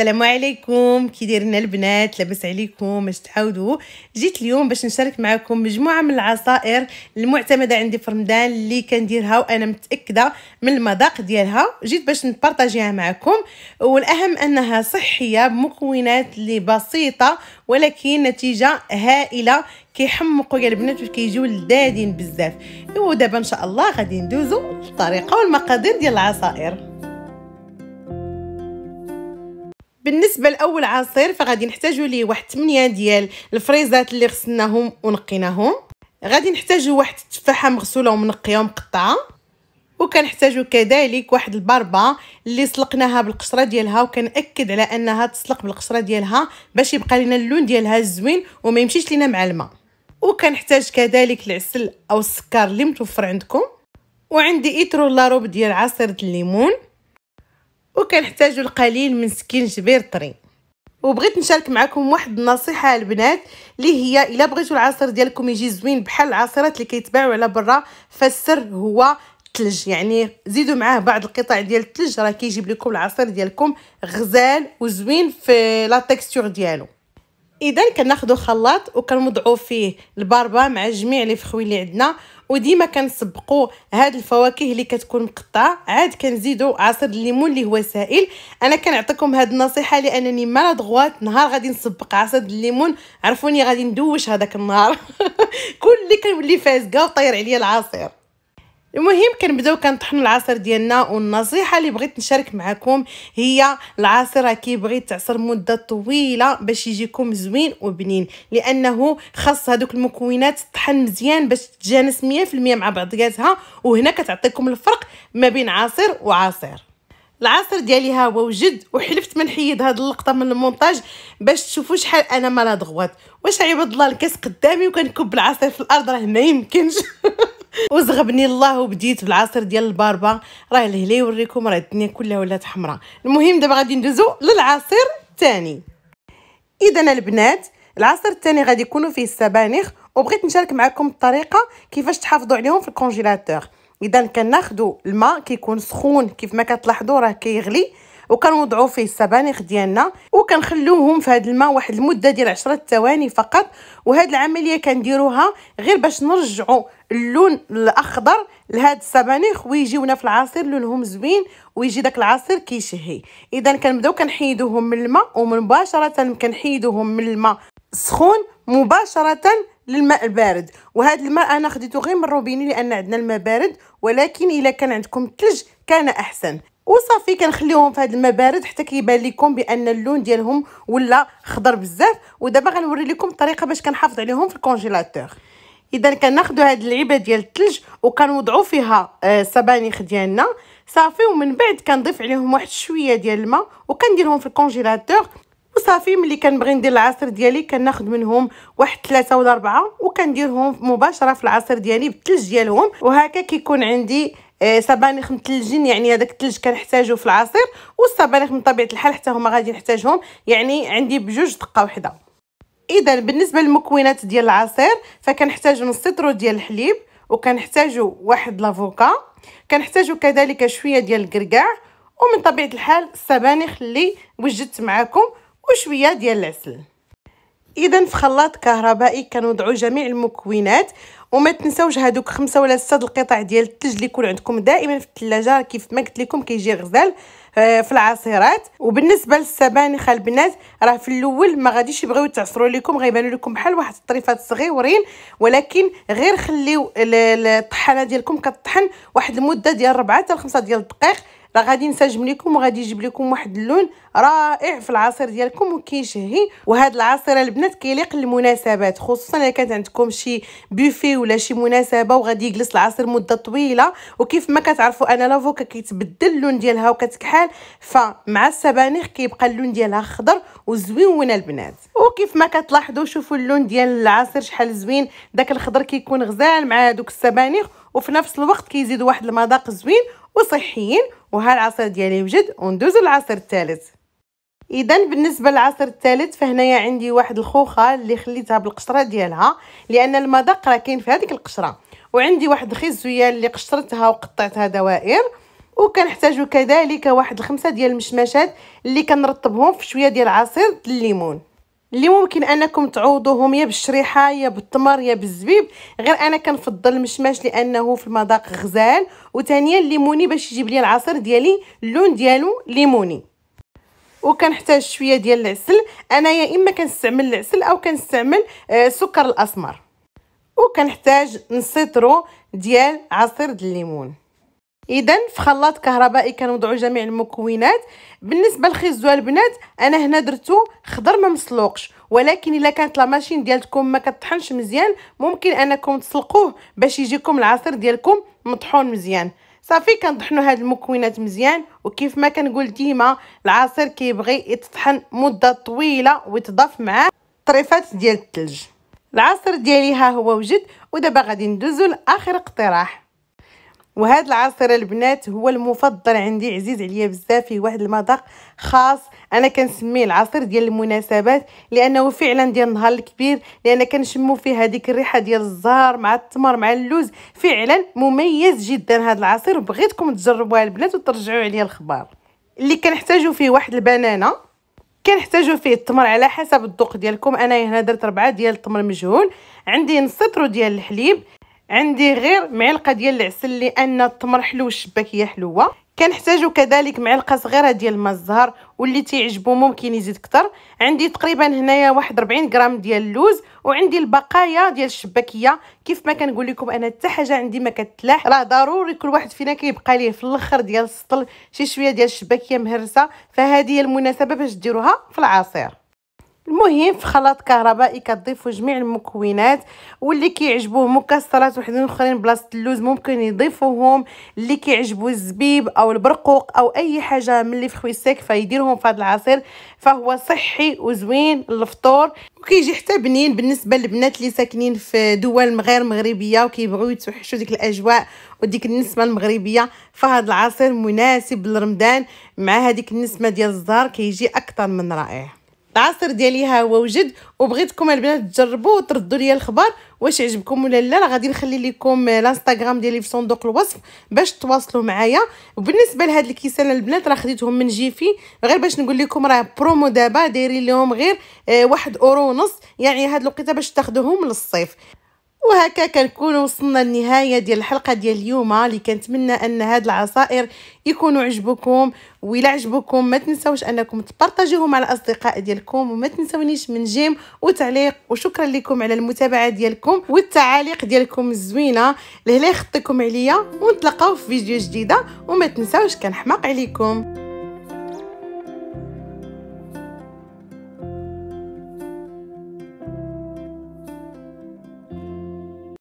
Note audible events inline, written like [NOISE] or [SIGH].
السلام عليكم كي دايرين البنات لاباس عليكم اش تعاودوا جيت اليوم باش نشارك معكم مجموعه من العصائر المعتمده عندي في رمضان اللي كنديرها وانا متاكده من المذاق ديالها جيت باش نبارطاجيها معكم والاهم انها صحيه بمكونات اللي بسيطه ولكن نتيجه هائله كيحمقوا يا البنات وكيجيو لذادين بزاف ودابا ان شاء الله غادي ندوزو الطريقه والمقادير ديال العصائر بالنسبه لاول عصير فغادي نحتاجو ليه واحد 8 ديال الفريزات اللي غسلناهم ونقيناهم غادي نحتاجو واحد التفاحه مغسوله ومنقيه ومقطعه وكنحتاجوا كذلك واحد البربه اللي سلقناها بالقشره ديالها وكنأكد على انها تسلق بالقشره ديالها باش يبقى لنا اللون ديالها الزوين وما يمشيش لينا مع الماء وكنحتاج كذلك العسل او السكر اللي متوفر عندكم وعندي ايترو لاروب ديال عصير الليمون وكنحتاجو القليل من سكين جبير طري وبغيت نشارك معكم واحد النصيحه البنات اللي هي الا بغيتو العصير ديالكم يجي زوين بحال العصيرات اللي كيتباعوا على برا فالسر هو الثلج يعني زيدوا معاه بعض القطع ديال الثلج راه كيجيب لكم العصير ديالكم غزال وزوين في لا تيكستور ديالو اذا كناخذوا خلاط وكنوضعوا فيه الباربه مع جميع لي فخوي اللي عندنا وديما كنسبقوا هاد الفواكه اللي كتكون مقطعه عاد كنزيدوا عصير الليمون اللي هو سائل انا كنعطيكم هاد النصيحه لانني ما دغوات نهار غادي نسبق عصير الليمون عرفوني غادي ندوش هذاك النهار [LAUGHS] كل اللي كنولي فاسقه وطير عليا العصير المهم كنبداو كنطحنوا العصير ديالنا والنصيحه اللي بغيت نشارك معكم هي العصير راه كيبغي تعصر مده طويله باش يجيكم زوين وبنين لانه خاص هذوك المكونات تطحن مزيان باش تتجانس 100% مع بعضياتها وهنا كتعطيكم الفرق ما بين عصير وعصير العصير ديالي ها هو وجد وحلفت ما نحيد هاد اللقطه من المونتاج باش تشوفوا شحال انا مالا ضغوات واش عباد الله الكاس قدامي وكنكب العصير في الارض راه ما يمكنش [LAUGHS] وزغبني الله وبديت بالعصير ديال الباربا راه لهلا يوريكم راه الدنيا كلها ولات حمراء المهم دابا غادي ندوزو للعصير الثاني اذا البنات العصير الثاني غادي يكونوا فيه السبانخ وبغيت نشارك معكم الطريقه كيفاش تحافظوا عليهم في الكونجيلاتور اذا كناخذوا الماء كيكون سخون كيف ما كتلاحظوا راه كيغلي كي وكنوضعوا فيه السبانخ ديالنا وكنخلوهم في هذا الماء واحد المده ديال 10 ثواني فقط وهاد العمليه كنديروها غير باش نرجعوا اللون الاخضر لهاد السبانخ ويجيونا في العصير لونهم زوين ويجي داك العصير كيشهي اذا كنبداو كنحيدوهم من الماء ومباشره كنحيدوهم من الماء سخون مباشره للماء البارد وهذا الماء انا خديته غير من الروبيني لان عندنا الماء بارد ولكن الا كان عندكم الثلج كان احسن وصافي كنخليهم في هاد الماء بارد حتى كيبان لكم بان اللون ديالهم ولا خضر بزاف ودابا غنوري لكم الطريقه باش كنحافظ عليهم في الكونجيلاتور اذا كناخذوا هاد العيبه ديال الثلج وكنوضعوا فيها الصبانيخ آه، ديالنا صافي ومن بعد كنضيف عليهم واحد شويه ديال الماء وكنديرهم في الكونجيلاتور وصافي ملي كنبغي ندير العصير ديالي كناخذ منهم واحد ثلاثة ولا أربعة وكنديرهم مباشره في العصير ديالي بالثلج ديالهم وهكا كيكون عندي آه، صبانيخ متلجين يعني هذاك الثلج كنحتاجو في العصير والصبانخ من طبيعه الحال حتى هما غادي نحتاجهم يعني عندي بجوج دقه وحده اذا بالنسبه للمكونات ديال العصير فكنحتاجو نص سطرو ديال الحليب وكنحتاجو واحد لافوكا كنحتاجو كذلك شويه ديال الكركاع ومن طبيعه الحال الصبانيخ اللي وجدت معاكم وشويه ديال العسل اذا في خلاط كهربائي كنوضعوا جميع المكونات وما تنساوش هادوك خمسه ولا سته القطع ديال الثلج اللي يكون عندكم دائما في الثلاجه كيف ما قلت لكم كيجي غزال آه، في العصيرات وبالنسبه للسبانخ البنات راه في الاول ما غاديش يبغيو يتعصروا لكم غيبانوا لكم بحال واحد الطريفات صغيورين ولكن غير خليو الطحانه ديالكم كطحن واحد المده ديال 4 حتى 5 ديال الدقائق غادي نسجم لكم وغادي يجيب لكم واحد اللون رائع في العصير ديالكم وكيشهي وهاد العصير البنات كيليق للمناسبات خصوصا الا كانت عندكم شي بوفي ولا شي مناسبه وغادي يجلس العصير مده طويله وكيف ما كتعرفوا انا لافوكا كيتبدل اللون ديالها وكتكحل فمع السبانخ كيبقى اللون ديالها خضر وزويون البنات وكيف ما كتلاحظوا شوفوا اللون ديال العصير شحال زوين داك الخضر كيكون غزال مع دوك السبانخ وفي نفس الوقت كيزيد واحد المذاق زوين وصحيين وها العصير ديالي وجد وندوز للعصير الثالث اذا بالنسبه للعصير الثالث فهنايا عندي واحد الخوخه اللي خليتها بالقشره ديالها لان المذاق راه كاين في هذيك القشره وعندي واحد الخزويه اللي قشرتها وقطعتها دوائر وكنحتاجو كذلك واحد الخمسه ديال المشمشات اللي كنرطبهم في شويه ديال عصير الليمون اللي ممكن انكم تعوضوهم يا بالشريحه يا بالتمر يا بالزبيب غير انا كنفضل المشماش لانه في المذاق غزال وثانيا الليموني باش يجيب لي العصير ديالي اللون ديالو ليموني وكنحتاج شويه ديال العسل انا يا اما كنستعمل العسل او كنستعمل آه، السكر الاسمر وكنحتاج نصيطرو ديال عصير الليمون اذا في خلاط كهربائي كنوضعوا جميع المكونات بالنسبه للخيزو البنات انا هنا درتو خضر ما مسلوقش ولكن الا كانت لا ماشين ديالكم ما كطحنش مزيان ممكن انكم تسلقوه باش يجيكم العصير ديالكم مطحون مزيان صافي كنطحنوا هاد المكونات مزيان وكيف ما كنقول ديما العصير كيبغي يتطحن مده طويله ويتضاف معاه طريفات ديال الثلج العصير ديالي ها هو وجد ودابا غادي ندوزو لاخر اقتراح وهذا العصير البنات هو المفضل عندي عزيز عليا بزاف فيه واحد المذاق خاص انا كنسميه العصير ديال المناسبات لانه فعلا ديال النهار الكبير لان كنشمو فيه هذيك الريحه ديال الزهر مع التمر مع اللوز فعلا مميز جدا هذا العصير بغيتكم تجربوها البنات وترجعوا عليا الخبر اللي كنحتاجو فيه واحد البنانه كنحتاجو فيه التمر على حسب الذوق ديالكم انا هنا درت ربعة ديال التمر مجهول عندي نص ديال الحليب عندي غير معلقه ديال العسل لان التمر حلو والشباكيه حلوه كنحتاجو كذلك معلقه صغيره ديال الماء الزهر واللي تيعجبو ممكن يزيد كتر عندي تقريبا هنايا واحد 40 غرام ديال اللوز وعندي البقايا ديال الشباكيه كيف ما كنقول لكم انا حتى حاجه عندي ما كتلاح راه ضروري كل واحد فينا كيبقى ليه في الاخر ديال السطل شي شويه ديال الشباكيه مهرسه فهذه هي المناسبه باش ديروها في العصير المهم في خلاط كهربائي كتضيفوا جميع المكونات واللي كيعجبوه مكسرات وحدين اخرين بلاصه اللوز ممكن يضيفوهم اللي كيعجبو الزبيب او البرقوق او اي حاجه من اللي في خويسك فيديرهم في هذا العصير فهو صحي وزوين للفطور وكيجي حتى بنين بالنسبه للبنات اللي ساكنين في دول غير مغربيه وكيبغيو يتوحشوا ديك الاجواء وديك النسمه المغربيه فهاد العصير مناسب لرمضان مع هذيك النسمه ديال الزهر كيجي اكثر من رائع العصير ديالي ها هو وجد وبغيتكم البنات تجربوا وتردوا لي الخبر واش عجبكم ولا لا غادي نخلي لكم الانستغرام ديالي في صندوق الوصف باش تواصلوا معايا وبالنسبه لهاد الكيسان البنات راه خديتهم من جيفي غير باش نقول لكم راه برومو دابا دايرين لهم غير آه، واحد اورو ونص يعني هاد الوقيته باش تاخذوهم للصيف وهكا كنكون وصلنا لنهاية ديال الحلقه ديال اليوم اللي كنتمنى ان هاد العصائر يكونوا عجبوكم وإلا عجبوكم ما تنساوش انكم تبارطاجيوه مع الاصدقاء ديالكم وما تنساونيش من جيم وتعليق وشكرا لكم على المتابعه ديالكم والتعاليق ديالكم الزوينه لهلا يخطيكم عليا ونتلاقاو في فيديو جديده وما تنساوش كنحماق عليكم